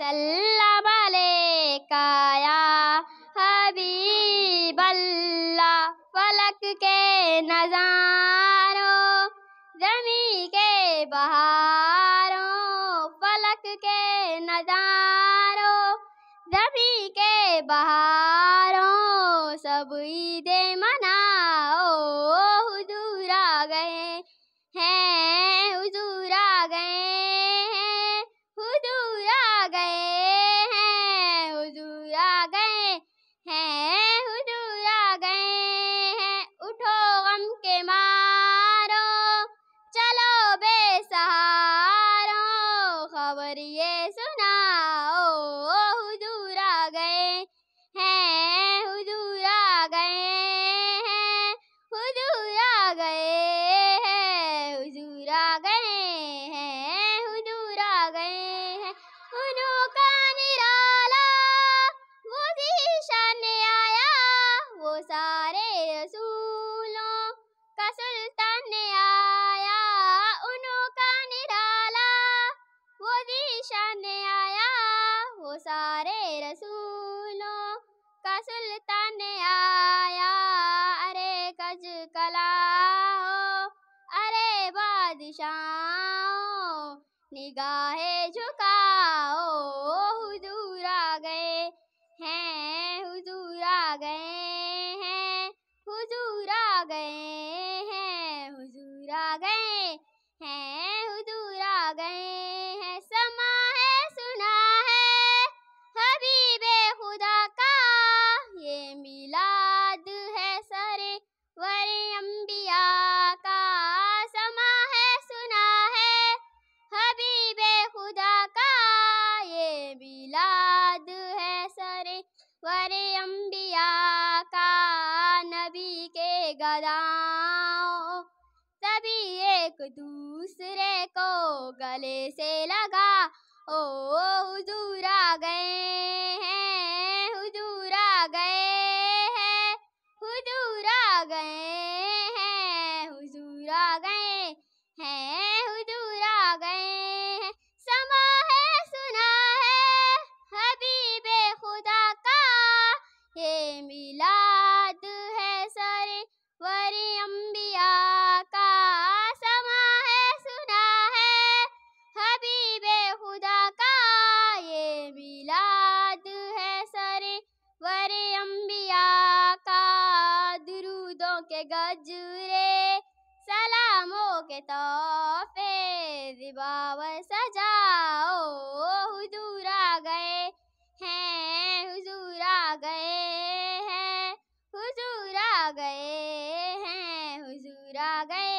सल्लम अलैका या हबीबल्ला फलक के नजारों जमी के बहारों फलक के नजारों जमी के बहारों सब ईदे मनाओ हुजूर आ गए हैं निशाओं निगाहें झुक पर अम्बिया का नबी के गदाओ सभी एक दूसरे को गले से लगा ओ हुजूर आ गए हैं हुजूर आ गए हैं हुजूर आ गए हैं हुजूर आ गए हैं से गजूरे सलामों के तोहफे जिबाव सजाओ हुजूर आ गए हैं हुजूर आ गए हैं हुजूर आ गए हैं हुजूर आ गए